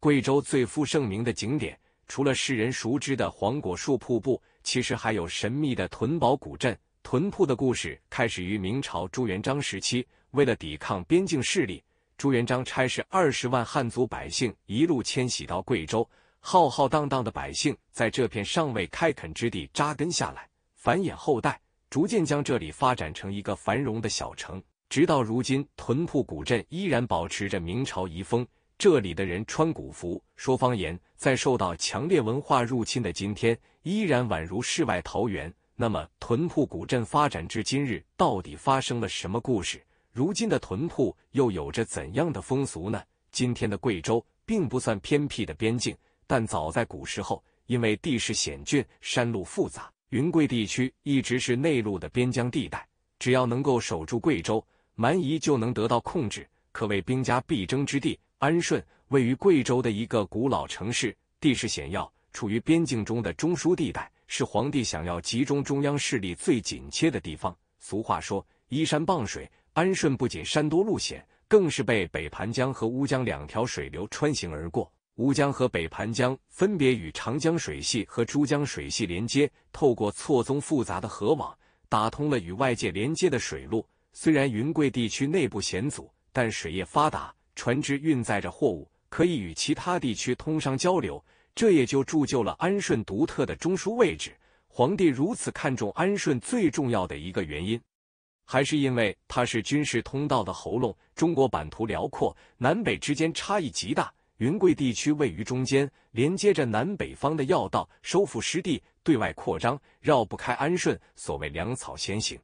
贵州最负盛名的景点，除了世人熟知的黄果树瀑布，其实还有神秘的屯堡古镇。屯铺的故事开始于明朝朱元璋时期，为了抵抗边境势力，朱元璋差使二十万汉族百姓一路迁徙到贵州。浩浩荡荡的百姓在这片尚未开垦之地扎根下来，繁衍后代，逐渐将这里发展成一个繁荣的小城。直到如今，屯铺古镇依然保持着明朝遗风。这里的人穿古服，说方言，在受到强烈文化入侵的今天，依然宛如世外桃源。那么，屯铺古镇发展至今日，到底发生了什么故事？如今的屯铺又有着怎样的风俗呢？今天的贵州并不算偏僻的边境，但早在古时候，因为地势险峻、山路复杂，云贵地区一直是内陆的边疆地带。只要能够守住贵州，蛮夷就能得到控制，可谓兵家必争之地。安顺位于贵州的一个古老城市，地势险要，处于边境中的中枢地带，是皇帝想要集中中央势力最紧切的地方。俗话说“依山傍水”，安顺不仅山多路险，更是被北盘江和乌江两条水流穿行而过。乌江和北盘江分别与长江水系和珠江水系连接，透过错综复杂的河网，打通了与外界连接的水路。虽然云贵地区内部险阻，但水业发达。船只运载着货物，可以与其他地区通商交流，这也就铸就了安顺独特的中枢位置。皇帝如此看重安顺，最重要的一个原因，还是因为它是军事通道的喉咙。中国版图辽阔，南北之间差异极大，云贵地区位于中间，连接着南北方的要道。收复失地、对外扩张，绕不开安顺。所谓粮草先行，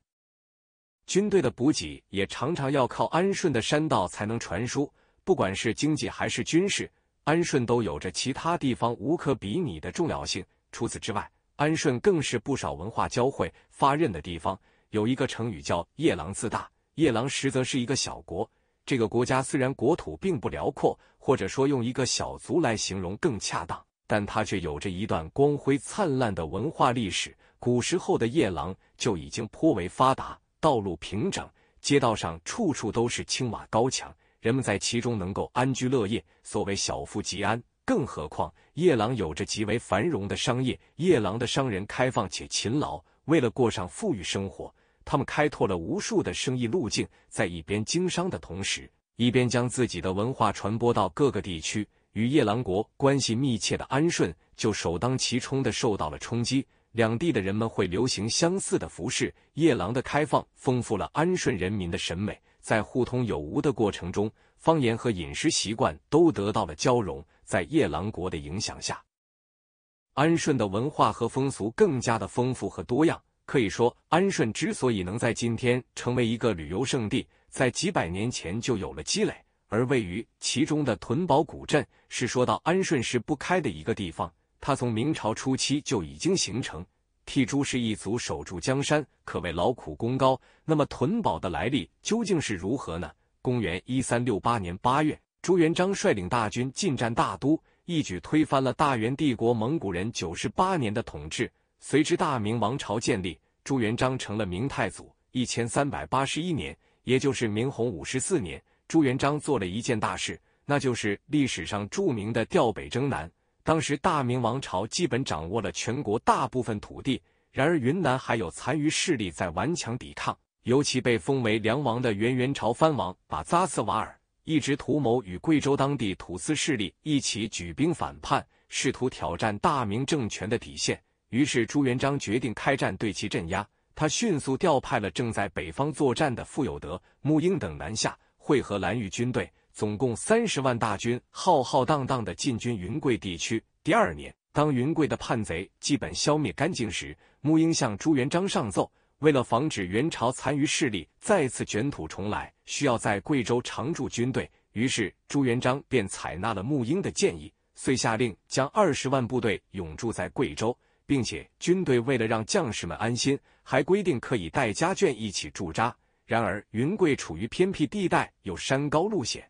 军队的补给也常常要靠安顺的山道才能传输。不管是经济还是军事，安顺都有着其他地方无可比拟的重要性。除此之外，安顺更是不少文化交汇发轫的地方。有一个成语叫“夜郎自大”，夜郎实则是一个小国。这个国家虽然国土并不辽阔，或者说用一个小族来形容更恰当，但它却有着一段光辉灿烂的文化历史。古时候的夜郎就已经颇为发达，道路平整，街道上处处都是青瓦高墙。人们在其中能够安居乐业，所谓小富即安。更何况夜郎有着极为繁荣的商业，夜郎的商人开放且勤劳，为了过上富裕生活，他们开拓了无数的生意路径，在一边经商的同时，一边将自己的文化传播到各个地区。与夜郎国关系密切的安顺就首当其冲的受到了冲击。两地的人们会流行相似的服饰，夜郎的开放丰富了安顺人民的审美。在互通有无的过程中，方言和饮食习惯都得到了交融。在夜郎国的影响下，安顺的文化和风俗更加的丰富和多样。可以说，安顺之所以能在今天成为一个旅游胜地，在几百年前就有了积累。而位于其中的屯堡古镇，是说到安顺是不开的一个地方。它从明朝初期就已经形成。替朱氏一族守住江山，可谓劳苦功高。那么，屯堡的来历究竟是如何呢？公元一三六八年八月，朱元璋率领大军进占大都，一举推翻了大元帝国蒙古人九十八年的统治，随之大明王朝建立。朱元璋成了明太祖。一千三百八十一年，也就是明洪武五十四年，朱元璋做了一件大事，那就是历史上著名的调北征南。当时大明王朝基本掌握了全国大部分土地，然而云南还有残余势力在顽强抵抗。尤其被封为梁王的元元朝藩王把扎斯瓦尔一直图谋与贵州当地土司势力一起举兵反叛，试图挑战大明政权的底线。于是朱元璋决定开战，对其镇压。他迅速调派了正在北方作战的傅有德、沐英等南下，会合蓝玉军队。总共三十万大军浩浩荡荡的进军云贵地区。第二年，当云贵的叛贼基本消灭干净时，沐英向朱元璋上奏，为了防止元朝残余势力再次卷土重来，需要在贵州常驻军队。于是朱元璋便采纳了沐英的建议，遂下令将二十万部队永驻在贵州，并且军队为了让将士们安心，还规定可以带家眷一起驻扎。然而，云贵处于偏僻地带，有山高路险。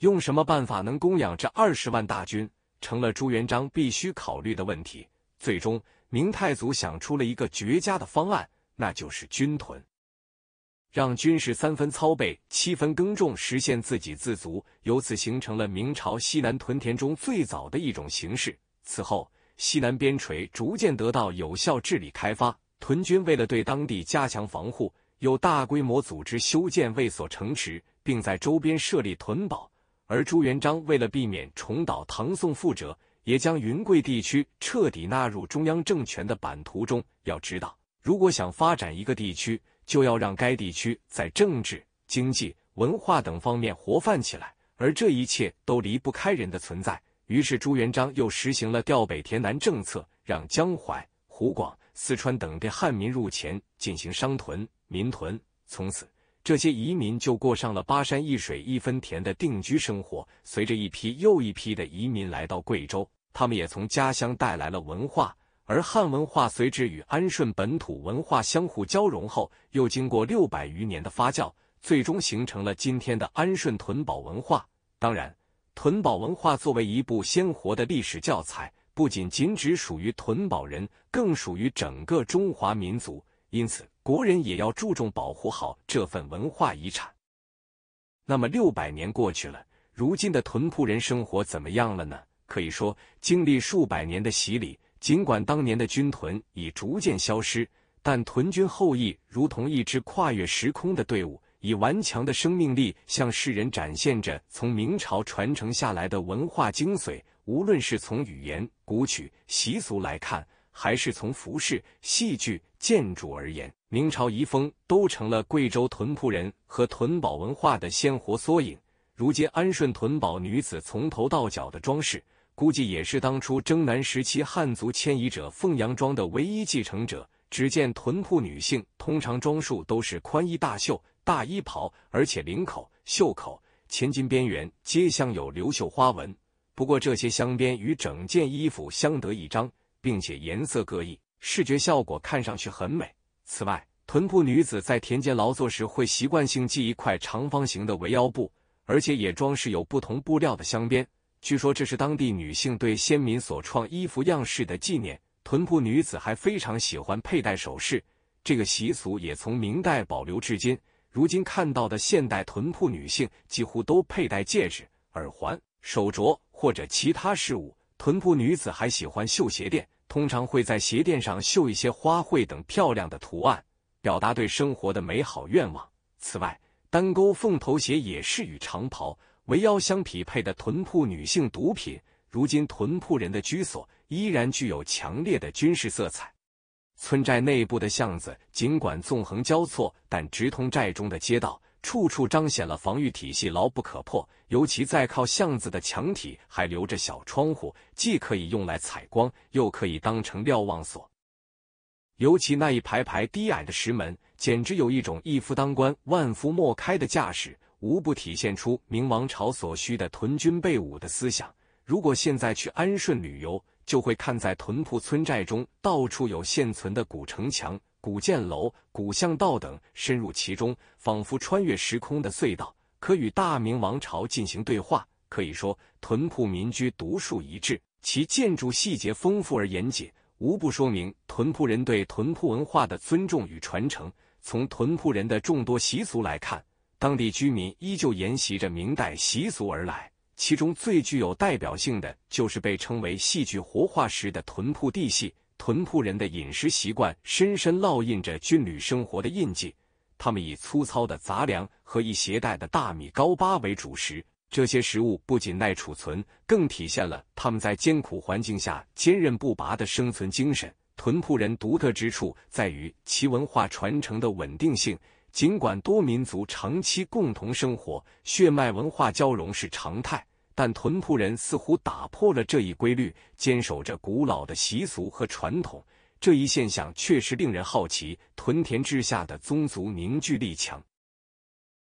用什么办法能供养这二十万大军，成了朱元璋必须考虑的问题。最终，明太祖想出了一个绝佳的方案，那就是军屯，让军士三分操备，七分耕种，实现自给自足，由此形成了明朝西南屯田中最早的一种形式。此后，西南边陲逐渐得到有效治理开发。屯军为了对当地加强防护，又大规模组织修建卫所城池，并在周边设立屯堡。而朱元璋为了避免重蹈唐宋覆辙，也将云贵地区彻底纳入中央政权的版图中。要知道，如果想发展一个地区，就要让该地区在政治、经济、文化等方面活泛起来，而这一切都离不开人的存在。于是，朱元璋又实行了调北田南政策，让江淮、湖广、四川等地汉民入黔进行商屯、民屯，从此。这些移民就过上了巴山一水一分田的定居生活。随着一批又一批的移民来到贵州，他们也从家乡带来了文化，而汉文化随之与安顺本土文化相互交融后，又经过六百余年的发酵，最终形成了今天的安顺屯堡文化。当然，屯堡文化作为一部鲜活的历史教材，不仅仅只属于屯堡人，更属于整个中华民族。因此，国人也要注重保护好这份文化遗产。那么六百年过去了，如今的屯仆人生活怎么样了呢？可以说，经历数百年的洗礼，尽管当年的军屯已逐渐消失，但屯军后裔如同一支跨越时空的队伍，以顽强的生命力向世人展现着从明朝传承下来的文化精髓。无论是从语言、古曲、习俗来看，还是从服饰、戏剧、建筑而言，明朝遗风都成了贵州屯堡人和屯堡文化的鲜活缩影。如今安顺屯堡女子从头到脚的装饰，估计也是当初征南时期汉族迁移者凤阳庄的唯一继承者。只见屯堡女性通常装束都是宽衣大袖、大衣袍，而且领口、袖口、前襟边缘皆镶有流绣花纹。不过这些镶边与整件衣服相得益彰，并且颜色各异，视觉效果看上去很美。此外，屯部女子在田间劳作时会习惯性系一块长方形的围腰布，而且也装饰有不同布料的镶边。据说这是当地女性对先民所创衣服样式的纪念。屯部女子还非常喜欢佩戴首饰，这个习俗也从明代保留至今。如今看到的现代屯部女性几乎都佩戴戒指、耳环、手镯或者其他饰物。屯部女子还喜欢绣鞋垫。通常会在鞋垫上绣一些花卉等漂亮的图案，表达对生活的美好愿望。此外，单钩凤头鞋也是与长袍围腰相匹配的屯铺女性毒品。如今屯铺人的居所依然具有强烈的军事色彩，村寨内部的巷子尽管纵横交错，但直通寨中的街道。处处彰显了防御体系牢不可破，尤其在靠巷子的墙体还留着小窗户，既可以用来采光，又可以当成瞭望所。尤其那一排排低矮的石门，简直有一种一夫当关，万夫莫开的架势，无不体现出明王朝所需的屯军备武的思想。如果现在去安顺旅游，就会看在屯铺村寨中到处有现存的古城墙。古建楼、古巷道等深入其中，仿佛穿越时空的隧道，可与大明王朝进行对话。可以说，屯铺民居独树一帜，其建筑细节丰富而严谨，无不说明屯铺人对屯铺文化的尊重与传承。从屯铺人的众多习俗来看，当地居民依旧沿袭着明代习俗而来，其中最具有代表性的就是被称为戏剧活化石的屯铺地戏。屯堡人的饮食习惯深深烙印着军旅生活的印记。他们以粗糙的杂粮和易携带的大米高粑为主食，这些食物不仅耐储存，更体现了他们在艰苦环境下坚韧不拔的生存精神。屯堡人独特之处在于其文化传承的稳定性，尽管多民族长期共同生活，血脉文化交融是常态。但屯普人似乎打破了这一规律，坚守着古老的习俗和传统。这一现象确实令人好奇。屯田之下的宗族凝聚力强，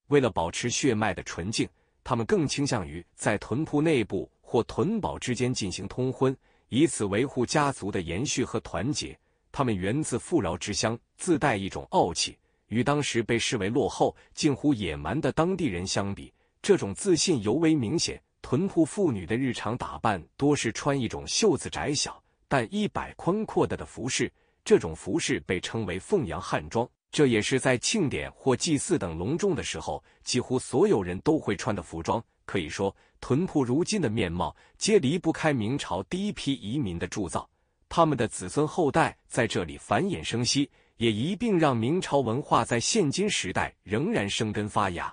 为了保持血脉的纯净，他们更倾向于在屯普内部或屯堡之间进行通婚，以此维护家族的延续和团结。他们源自富饶之乡，自带一种傲气。与当时被视为落后、近乎野蛮的当地人相比，这种自信尤为明显。屯普妇女的日常打扮多是穿一种袖子窄小但衣摆宽阔的的服饰，这种服饰被称为凤阳汉装。这也是在庆典或祭祀等隆重的时候，几乎所有人都会穿的服装。可以说，屯普如今的面貌皆离不开明朝第一批移民的铸造，他们的子孙后代在这里繁衍生息，也一并让明朝文化在现今时代仍然生根发芽。